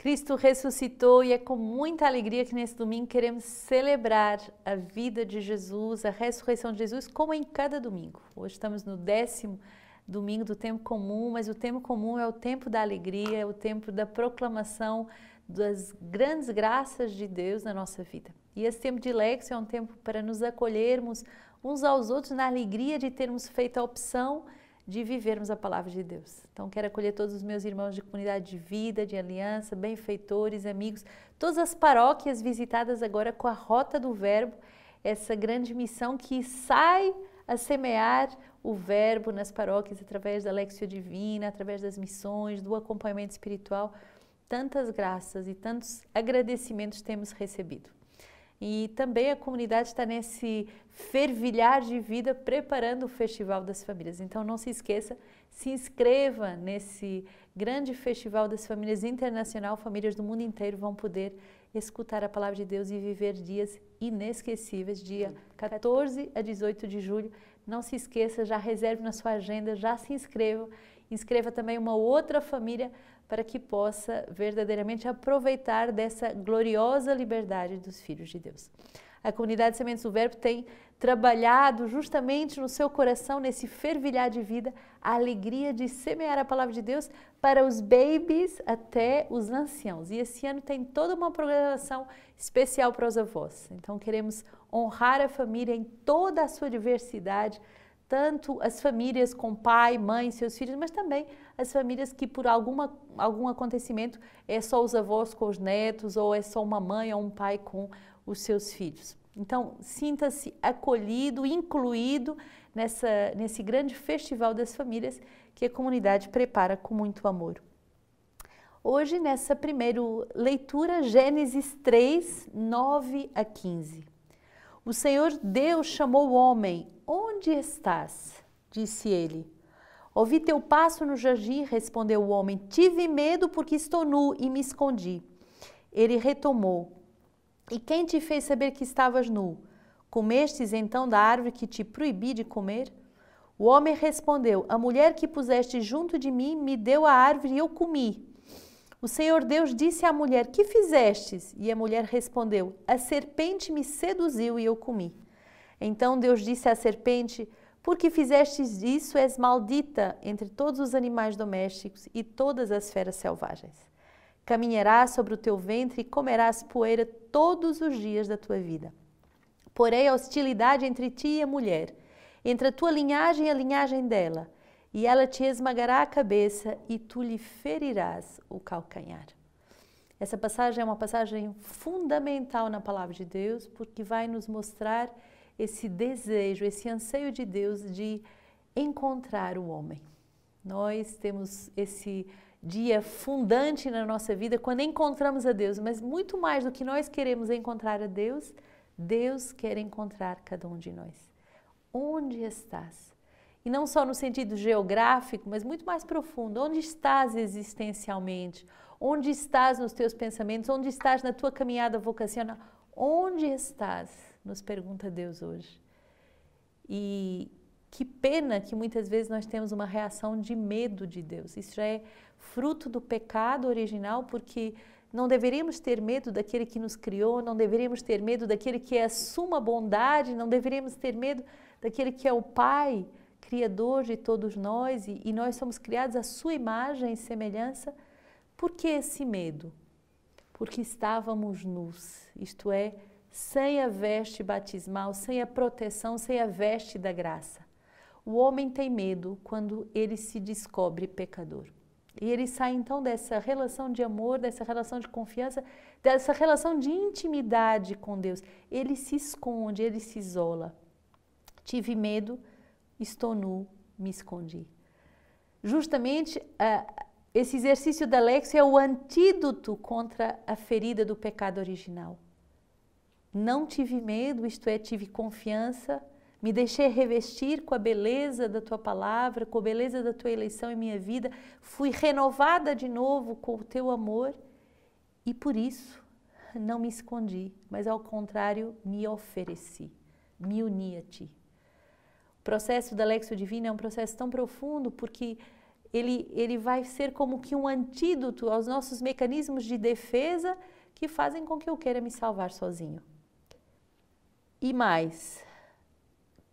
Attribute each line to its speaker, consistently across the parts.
Speaker 1: Cristo ressuscitou e é com muita alegria que nesse domingo queremos celebrar a vida de Jesus, a ressurreição de Jesus, como em cada domingo. Hoje estamos no décimo domingo do tempo comum, mas o tempo comum é o tempo da alegria, é o tempo da proclamação das grandes graças de Deus na nossa vida. E esse tempo de lexo é um tempo para nos acolhermos uns aos outros na alegria de termos feito a opção de vivermos a palavra de Deus. Então, quero acolher todos os meus irmãos de comunidade de vida, de aliança, benfeitores, amigos, todas as paróquias visitadas agora com a Rota do Verbo, essa grande missão que sai a semear o Verbo nas paróquias através da Lexia Divina, através das missões, do acompanhamento espiritual. Tantas graças e tantos agradecimentos temos recebido. E também a comunidade está nesse fervilhar de vida preparando o Festival das Famílias. Então não se esqueça, se inscreva nesse grande Festival das Famílias Internacional. Famílias do mundo inteiro vão poder escutar a palavra de Deus e viver dias inesquecíveis, dia 14 a 18 de julho. Não se esqueça, já reserve na sua agenda, já se inscreva. Inscreva também uma outra família para que possa verdadeiramente aproveitar dessa gloriosa liberdade dos filhos de Deus. A comunidade Sementes do Verbo tem trabalhado justamente no seu coração, nesse fervilhar de vida, a alegria de semear a palavra de Deus para os babies até os anciãos. E esse ano tem toda uma programação especial para os avós. Então queremos honrar a família em toda a sua diversidade, tanto as famílias com pai, mãe, seus filhos, mas também as famílias que por alguma, algum acontecimento é só os avós com os netos, ou é só uma mãe ou um pai com os seus filhos. Então, sinta-se acolhido, incluído nessa, nesse grande festival das famílias que a comunidade prepara com muito amor. Hoje, nessa primeira leitura, Gênesis 3, 9 a 15. O Senhor Deus chamou o homem: Onde estás? Disse ele. Ouvi teu passo no jardim, respondeu o homem. Tive medo porque estou nu e me escondi. Ele retomou: e quem te fez saber que estavas nu? Comestes então da árvore que te proibi de comer? O homem respondeu: A mulher que puseste junto de mim me deu a árvore e eu comi. O Senhor Deus disse à mulher: Que fizestes? E a mulher respondeu: A serpente me seduziu e eu comi. Então Deus disse à serpente: Porque fizestes isso, és maldita entre todos os animais domésticos e todas as feras selvagens. Caminharás sobre o teu ventre e comerás poeira todos os dias da tua vida. Porei a hostilidade entre ti e a mulher, entre a tua linhagem e a linhagem dela, e ela te esmagará a cabeça e tu lhe ferirás o calcanhar. Essa passagem é uma passagem fundamental na palavra de Deus, porque vai nos mostrar esse desejo, esse anseio de Deus de encontrar o homem. Nós temos esse dia fundante na nossa vida quando encontramos a Deus, mas muito mais do que nós queremos encontrar a Deus, Deus quer encontrar cada um de nós. Onde estás? E não só no sentido geográfico, mas muito mais profundo. Onde estás existencialmente? Onde estás nos teus pensamentos? Onde estás na tua caminhada vocacional? Onde estás? Nos pergunta Deus hoje. E que pena que muitas vezes nós temos uma reação de medo de Deus. Isso já é fruto do pecado original, porque não deveríamos ter medo daquele que nos criou, não deveríamos ter medo daquele que é a suma bondade, não deveríamos ter medo daquele que é o Pai, Criador de todos nós, e, e nós somos criados à sua imagem e semelhança. Por que esse medo? Porque estávamos nus, isto é, sem a veste batismal, sem a proteção, sem a veste da graça. O homem tem medo quando ele se descobre pecador. E ele sai então dessa relação de amor, dessa relação de confiança, dessa relação de intimidade com Deus. Ele se esconde, ele se isola. Tive medo, estou nu, me escondi. Justamente uh, esse exercício da Lex é o antídoto contra a ferida do pecado original. Não tive medo, isto é, tive confiança, me deixei revestir com a beleza da tua palavra, com a beleza da tua eleição em minha vida. Fui renovada de novo com o teu amor e por isso não me escondi, mas ao contrário, me ofereci, me uni a ti. O processo da Lexo Divina é um processo tão profundo porque ele, ele vai ser como que um antídoto aos nossos mecanismos de defesa que fazem com que eu queira me salvar sozinho. E mais,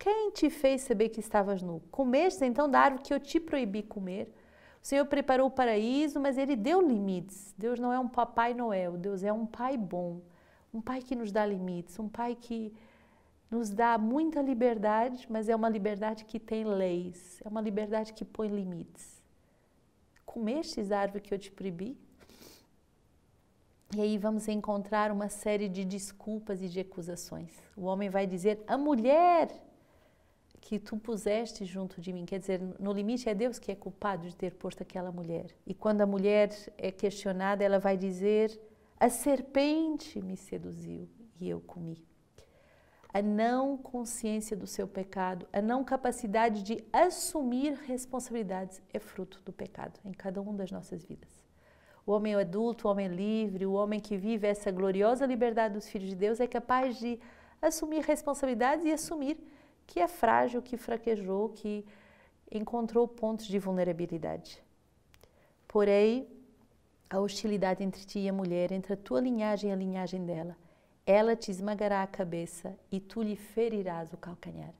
Speaker 1: quem te fez saber que estavas nu? Comestes então da árvore que eu te proibi comer? O Senhor preparou o paraíso, mas ele deu limites. Deus não é um Papai Noel, Deus é um Pai bom, um Pai que nos dá limites, um Pai que nos dá muita liberdade, mas é uma liberdade que tem leis, é uma liberdade que põe limites. Comestes da árvore que eu te proibi? E aí vamos encontrar uma série de desculpas e de acusações. O homem vai dizer: a mulher que tu puseste junto de mim. Quer dizer, no limite é Deus que é culpado de ter posto aquela mulher. E quando a mulher é questionada, ela vai dizer: A serpente me seduziu e eu comi. A não consciência do seu pecado, a não capacidade de assumir responsabilidades é fruto do pecado em cada uma das nossas vidas. O homem é adulto, o homem é livre, o homem que vive essa gloriosa liberdade dos filhos de Deus é capaz de assumir responsabilidades e assumir que é frágil, que fraquejou, que encontrou pontos de vulnerabilidade. Porém, a hostilidade entre ti e a mulher, entre a tua linhagem e a linhagem dela, ela te esmagará a cabeça e tu lhe ferirás o calcanhar.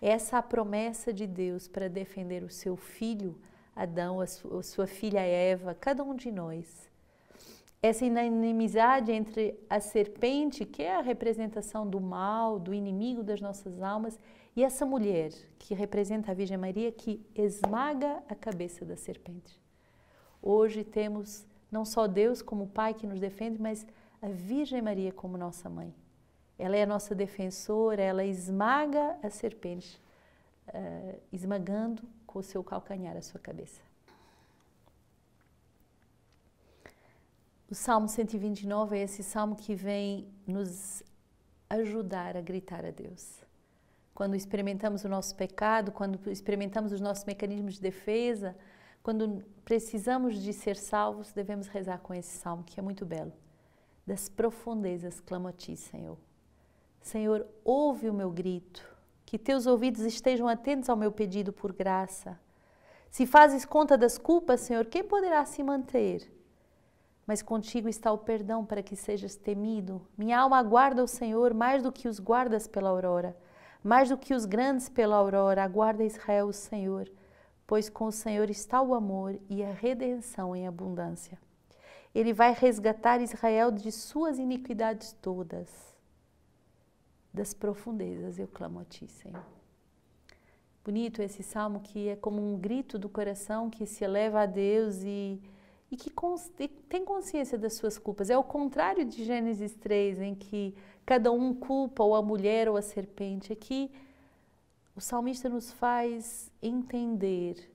Speaker 1: Essa é a promessa de Deus para defender o seu filho Adão, a sua filha Eva, cada um de nós essa inimizade entre a serpente, que é a representação do mal, do inimigo das nossas almas, e essa mulher que representa a Virgem Maria que esmaga a cabeça da serpente. Hoje temos não só Deus como Pai que nos defende, mas a Virgem Maria como nossa mãe. Ela é a nossa defensora, ela esmaga a serpente, uh, esmagando com o seu calcanhar a sua cabeça. O Salmo 129 é esse salmo que vem nos ajudar a gritar a Deus quando experimentamos o nosso pecado, quando experimentamos os nossos mecanismos de defesa, quando precisamos de ser salvos, devemos rezar com esse salmo que é muito belo. Das profundezas clamo a ti, Senhor. Senhor, ouve o meu grito, que teus ouvidos estejam atentos ao meu pedido por graça. Se fazes conta das culpas, Senhor, quem poderá se manter? Mas contigo está o perdão para que sejas temido. Minha alma aguarda o Senhor mais do que os guardas pela aurora. Mais do que os grandes pela aurora, aguarda Israel o Senhor, pois com o Senhor está o amor e a redenção em abundância. Ele vai resgatar Israel de suas iniquidades todas. Das profundezas eu clamo a ti, Senhor. Bonito esse salmo que é como um grito do coração que se eleva a Deus e e que tem consciência das suas culpas. É o contrário de Gênesis 3, em que cada um culpa ou a mulher ou a serpente. Aqui é o salmista nos faz entender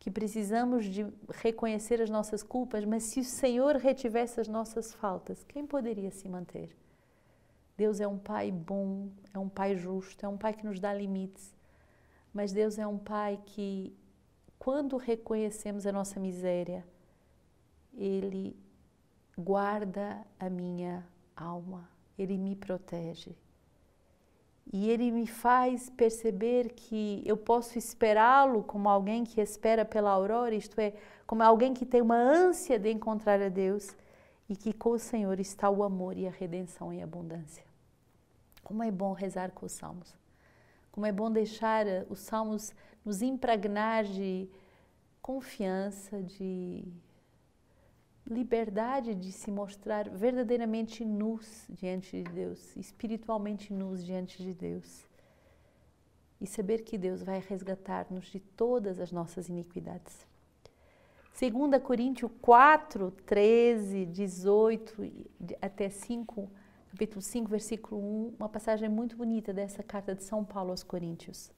Speaker 1: que precisamos de reconhecer as nossas culpas, mas se o Senhor retivesse as nossas faltas, quem poderia se manter? Deus é um pai bom, é um pai justo, é um pai que nos dá limites. Mas Deus é um pai que quando reconhecemos a nossa miséria, ele guarda a minha alma, ele me protege. E ele me faz perceber que eu posso esperá-lo como alguém que espera pela aurora, isto é, como alguém que tem uma ânsia de encontrar a Deus e que com o Senhor está o amor e a redenção e a abundância. Como é bom rezar com os salmos. Como é bom deixar eh, os salmos nos impregnar de confiança, de liberdade de se mostrar verdadeiramente nus diante de Deus, espiritualmente nus diante de Deus. E saber que Deus vai resgatar-nos de todas as nossas iniquidades. 2 Coríntios 4, 13, 18 até 5, capítulo 5, versículo 1, uma passagem muito bonita dessa carta de São Paulo aos Coríntios.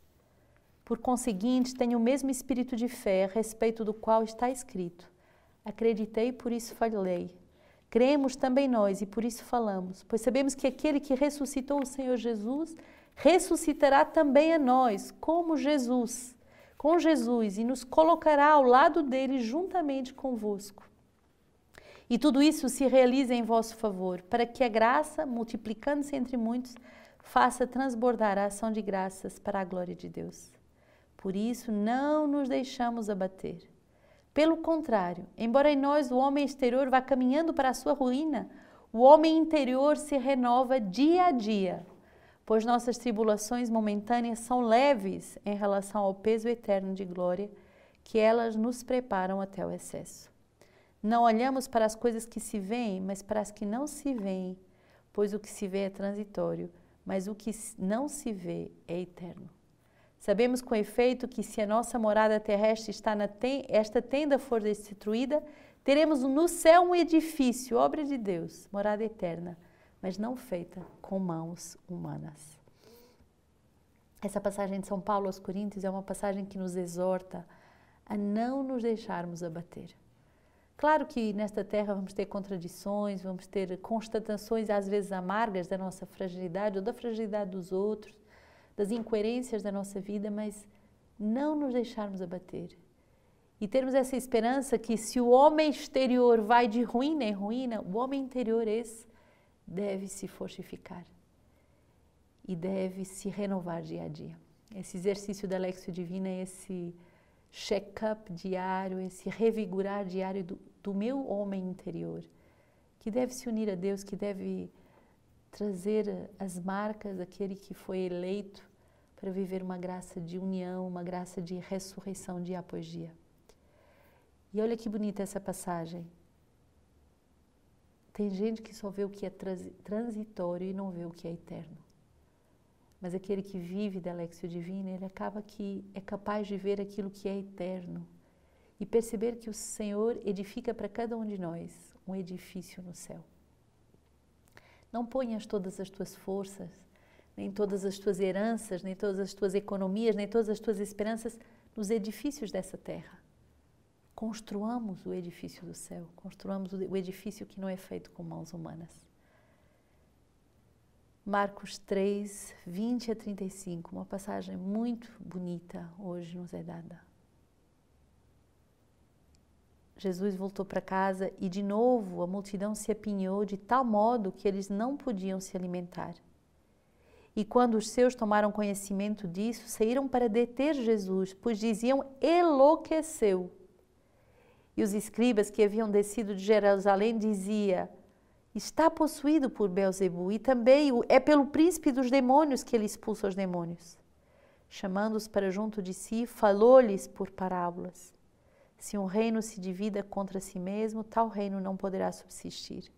Speaker 1: Por conseguinte, tenho o mesmo espírito de fé, a respeito do qual está escrito: Acreditei, por isso falei. Cremos também nós e por isso falamos, pois sabemos que aquele que ressuscitou o Senhor Jesus ressuscitará também a nós, como Jesus, com Jesus, e nos colocará ao lado dele juntamente convosco. E tudo isso se realiza em vosso favor, para que a graça, multiplicando-se entre muitos, faça transbordar a ação de graças para a glória de Deus. Por isso, não nos deixamos abater pelo contrário, embora em nós o homem exterior vá caminhando para a sua ruína, o homem interior se renova dia a dia, pois nossas tribulações momentâneas são leves em relação ao peso eterno de glória que elas nos preparam até o excesso. Não olhamos para as coisas que se veem, mas para as que não se veem, pois o que se vê é transitório, mas o que não se vê é eterno. Sabemos com efeito que se a nossa morada terrestre está na ten esta tenda for destruída, teremos no céu um edifício, obra de Deus, morada eterna, mas não feita com mãos humanas. Essa passagem de São Paulo aos Coríntios é uma passagem que nos exorta a não nos deixarmos abater. Claro que nesta terra vamos ter contradições, vamos ter constatações às vezes amargas da nossa fragilidade ou da fragilidade dos outros, das incoerências da nossa vida, mas não nos deixarmos abater. E termos essa esperança que se o homem exterior vai de ruína em ruína, o homem interior esse deve se fortificar e deve se renovar dia a dia. Esse exercício da Lexio Divina, esse check-up diário, esse revigorar diário do, do meu homem interior, que deve se unir a Deus, que deve trazer as marcas daquele que foi eleito para viver uma graça de união, uma graça de ressurreição de apogia. E olha que bonita essa passagem. Tem gente que só vê o que é transitório e não vê o que é eterno. Mas aquele que vive da Lexio Divina, ele acaba que é capaz de ver aquilo que é eterno e perceber que o Senhor edifica para cada um de nós um edifício no céu. Não ponhas todas as tuas forças nem todas as tuas heranças, nem todas as tuas economias, nem todas as tuas esperanças nos edifícios dessa terra. Construamos o edifício do céu, construamos o edifício que não é feito com mãos humanas. Marcos 3, 20 a 35, uma passagem muito bonita hoje nos é dada. Jesus voltou para casa e de novo a multidão se apinhou de tal modo que eles não podiam se alimentar. E quando os seus tomaram conhecimento disso, saíram para deter Jesus, pois diziam: enlouqueceu. E os escribas que haviam descido de Jerusalém dizia: está possuído por Belzebu e também é pelo príncipe dos demônios que ele expulsa os demônios. Chamando-os para junto de si, falou-lhes por parábolas. Se um reino se divida contra si mesmo, tal reino não poderá subsistir.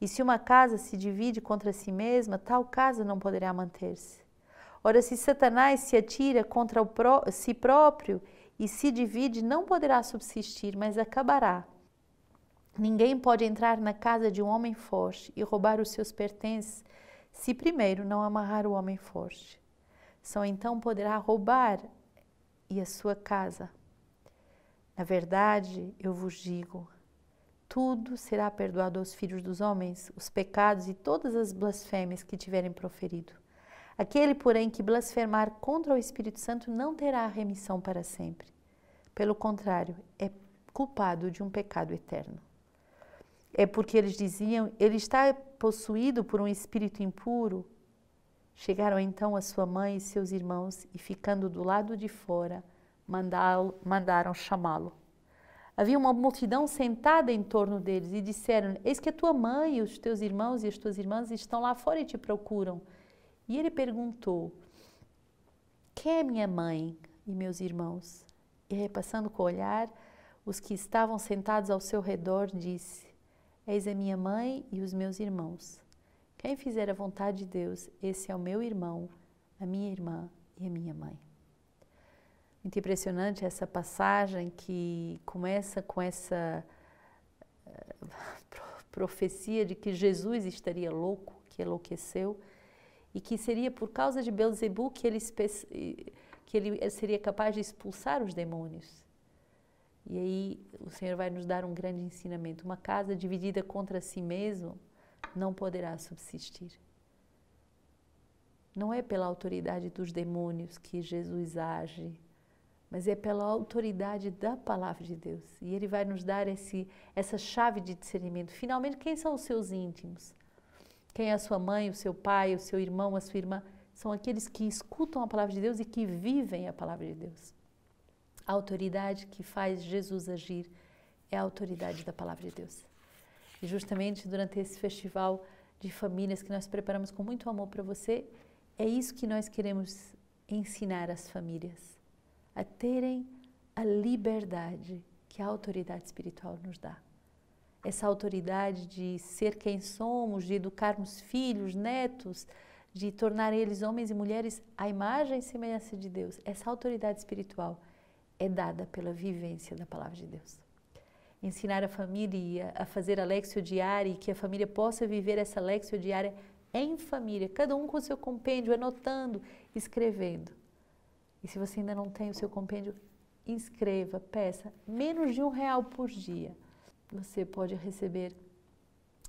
Speaker 1: E se uma casa se divide contra si mesma, tal casa não poderá manter-se. Ora, se Satanás se atira contra pró si próprio e se divide, não poderá subsistir, mas acabará. Ninguém pode entrar na casa de um homem forte e roubar os seus pertences, se primeiro não amarrar o homem forte. Só então poderá roubar e a sua casa. Na verdade, eu vos digo, tudo será perdoado aos filhos dos homens, os pecados e todas as blasfêmias que tiverem proferido. Aquele, porém, que blasfemar contra o Espírito Santo não terá remissão para sempre. Pelo contrário, é culpado de um pecado eterno. É porque eles diziam, ele está possuído por um espírito impuro. Chegaram então a sua mãe e seus irmãos e, ficando do lado de fora, mandaram chamá-lo. Havia uma multidão sentada em torno deles e disseram: Eis que a tua mãe, os teus irmãos e as tuas irmãs estão lá fora e te procuram. E ele perguntou: Quem é minha mãe e meus irmãos? E repassando com o olhar os que estavam sentados ao seu redor, disse: Eis a minha mãe e os meus irmãos. Quem fizer a vontade de Deus, esse é o meu irmão, a minha irmã e a minha mãe. Muito impressionante essa passagem que começa com essa eh, profecia de que Jesus estaria louco, que enlouqueceu, e que seria por causa de Belzebu que ele, que ele seria capaz de expulsar os demônios. E aí o Senhor vai nos dar um grande ensinamento. Uma casa dividida contra si mesmo não poderá subsistir. Não é pela autoridade dos demônios que Jesus age, mas é pela autoridade da palavra de Deus. E Ele vai nos dar esse, essa chave de discernimento. Finalmente, quem são os seus íntimos? Quem é a sua mãe, o seu pai, o seu irmão, a sua irmã? São aqueles que escutam a palavra de Deus e que vivem a palavra de Deus. A autoridade que faz Jesus agir é a autoridade da palavra de Deus. E justamente durante esse festival de famílias que nós preparamos com muito amor para você, é isso que nós queremos ensinar às famílias a terem a liberdade que a autoridade espiritual nos dá. Essa autoridade de ser quem somos, de educarmos filhos, netos, de tornar eles homens e mulheres à imagem e semelhança de Deus. Essa autoridade espiritual é dada pela vivência da palavra de Deus. Ensinar a família a fazer a lexio diária e que a família possa viver essa lexio diária em família, cada um com seu compêndio, anotando, escrevendo. E se você ainda não tem o seu compêndio, inscreva, peça menos de um real por dia. Você pode receber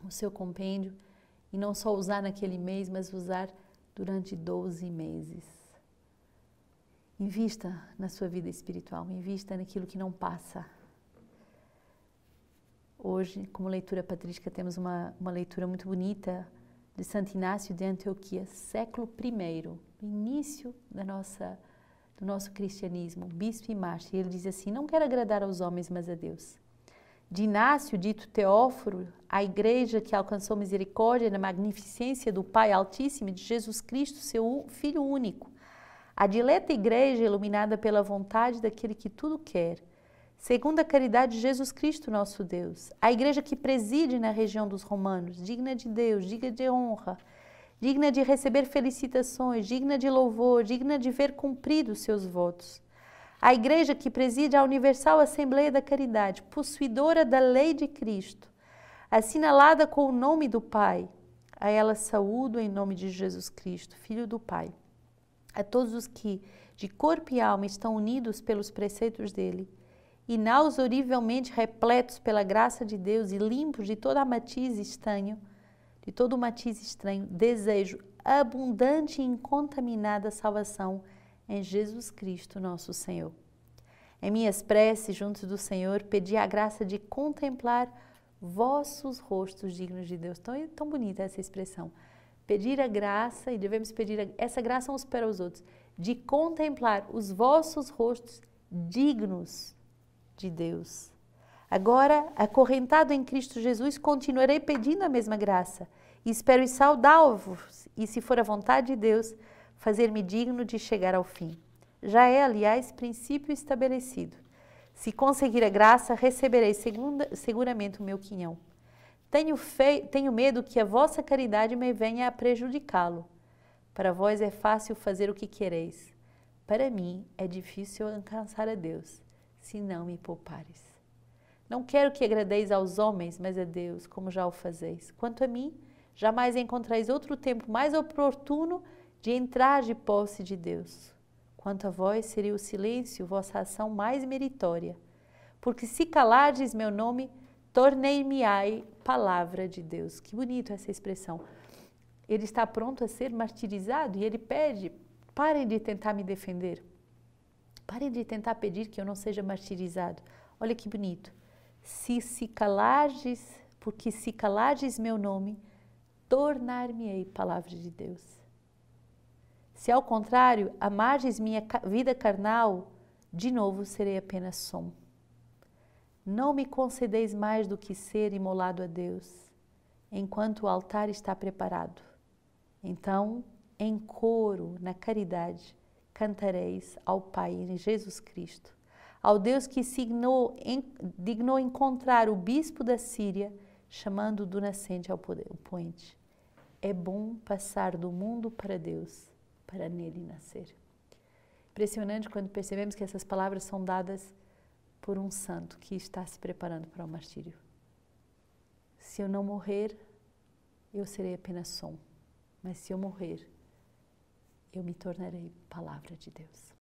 Speaker 1: o seu compêndio e não só usar naquele mês, mas usar durante 12 meses. Invista na sua vida espiritual, invista naquilo que não passa. Hoje, como leitura patrística, temos uma, uma leitura muito bonita de Santo Inácio de Antioquia, século I, início da nossa do nosso cristianismo, Bispo Imácio, ele diz assim: Não quero agradar aos homens, mas a Deus. De Inácio, dito Teóforo, a igreja que alcançou misericórdia na magnificência do Pai Altíssimo de Jesus Cristo, seu Filho único. A dileta igreja iluminada pela vontade daquele que tudo quer. Segundo a caridade de Jesus Cristo, nosso Deus. A igreja que preside na região dos romanos, digna de Deus, digna de honra, digna de receber felicitações, digna de louvor, digna de ver cumpridos seus votos. A Igreja que preside a Universal Assembleia da Caridade, possuidora da lei de Cristo, assinalada com o nome do Pai, a ela saúdo em nome de Jesus Cristo, Filho do Pai. A todos os que, de corpo e alma, estão unidos pelos preceitos dele, inausorivelmente repletos pela graça de Deus e limpos de toda a matiz estanho, e todo o matiz estranho, desejo abundante e incontaminada salvação em Jesus Cristo, nosso Senhor. Em minhas preces junto do Senhor, pedi a graça de contemplar vossos rostos dignos de Deus. Tão, tão bonita essa expressão. Pedir a graça, e devemos pedir a, essa graça uns para os outros, de contemplar os vossos rostos dignos de Deus. Agora, acorrentado em Cristo Jesus, continuarei pedindo a mesma graça e espero saudá-vos, e se for a vontade de Deus, fazer-me digno de chegar ao fim. Já é, aliás, princípio estabelecido. Se conseguir a graça, receberei segunda, seguramente o meu quinhão. Tenho, tenho medo que a vossa caridade me venha a prejudicá-lo. Para vós é fácil fazer o que quereis. Para mim é difícil alcançar a Deus, se não me poupares. Não quero que agradeis aos homens, mas a Deus, como já o fazeis. Quanto a mim, Jamais encontrais outro tempo mais oportuno de entrar de posse de Deus. Quanto a vós, seria o silêncio vossa ação mais meritória. Porque se calardes meu nome, tornei-me-ai palavra de Deus. Que bonito essa expressão. Ele está pronto a ser martirizado e ele pede: parem de tentar me defender. Parem de tentar pedir que eu não seja martirizado. Olha que bonito. Se se calardes, porque se calardes meu nome, tornar-me-ei palavra de Deus. Se ao contrário amares minha vida carnal, de novo serei apenas som. Não me concedeis mais do que ser imolado a Deus, enquanto o altar está preparado. Então, em coro, na caridade, cantareis ao Pai em Jesus Cristo, ao Deus que se dignou encontrar o bispo da Síria, chamando do nascente ao poder, o poente. É bom passar do mundo para Deus, para nele nascer. Impressionante quando percebemos que essas palavras são dadas por um santo que está se preparando para o martírio. Se eu não morrer, eu serei apenas som, mas se eu morrer, eu me tornarei palavra de Deus.